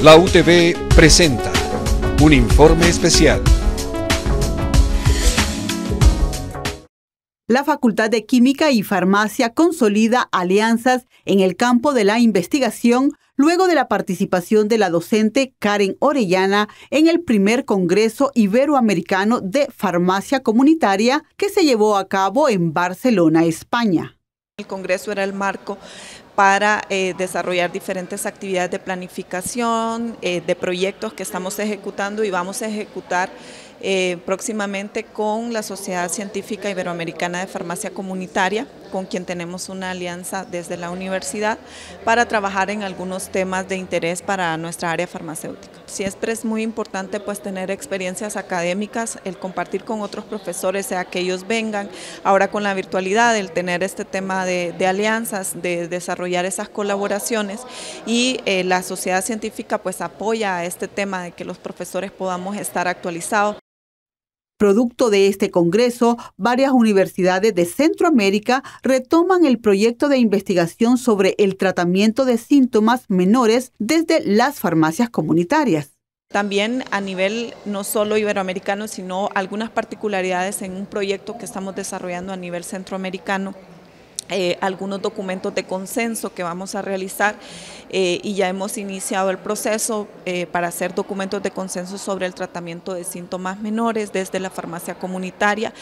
La UTV presenta un informe especial. La Facultad de Química y Farmacia consolida alianzas en el campo de la investigación luego de la participación de la docente Karen Orellana en el primer Congreso Iberoamericano de Farmacia Comunitaria que se llevó a cabo en Barcelona, España. El Congreso era el marco para eh, desarrollar diferentes actividades de planificación, eh, de proyectos que estamos ejecutando y vamos a ejecutar eh, próximamente con la Sociedad Científica Iberoamericana de Farmacia Comunitaria, con quien tenemos una alianza desde la universidad, para trabajar en algunos temas de interés para nuestra área farmacéutica. Siempre es muy importante pues tener experiencias académicas, el compartir con otros profesores, sea que ellos vengan, ahora con la virtualidad, el tener este tema de, de alianzas, de desarrollo esas colaboraciones y eh, la sociedad científica pues apoya a este tema de que los profesores podamos estar actualizados. Producto de este congreso, varias universidades de Centroamérica retoman el proyecto de investigación sobre el tratamiento de síntomas menores desde las farmacias comunitarias. También a nivel no solo iberoamericano, sino algunas particularidades en un proyecto que estamos desarrollando a nivel centroamericano eh, algunos documentos de consenso que vamos a realizar eh, y ya hemos iniciado el proceso eh, para hacer documentos de consenso sobre el tratamiento de síntomas menores desde la farmacia comunitaria,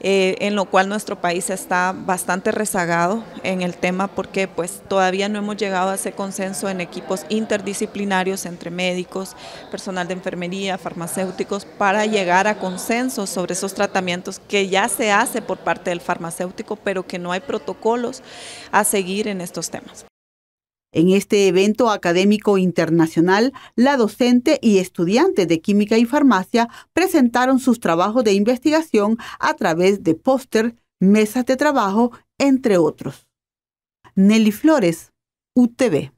en lo cual nuestro país está bastante rezagado en el tema porque pues todavía no hemos llegado a ese consenso en equipos interdisciplinarios entre médicos, personal de enfermería, farmacéuticos, para llegar a consenso sobre esos tratamientos que ya se hace por parte del farmacéutico, pero que no hay protocolo a seguir en estos temas. En este evento académico internacional, la docente y estudiante de química y farmacia presentaron sus trabajos de investigación a través de póster, mesas de trabajo, entre otros. Nelly Flores, UTV.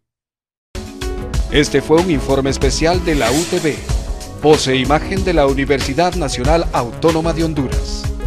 Este fue un informe especial de la UTV, Posee imagen de la Universidad Nacional Autónoma de Honduras.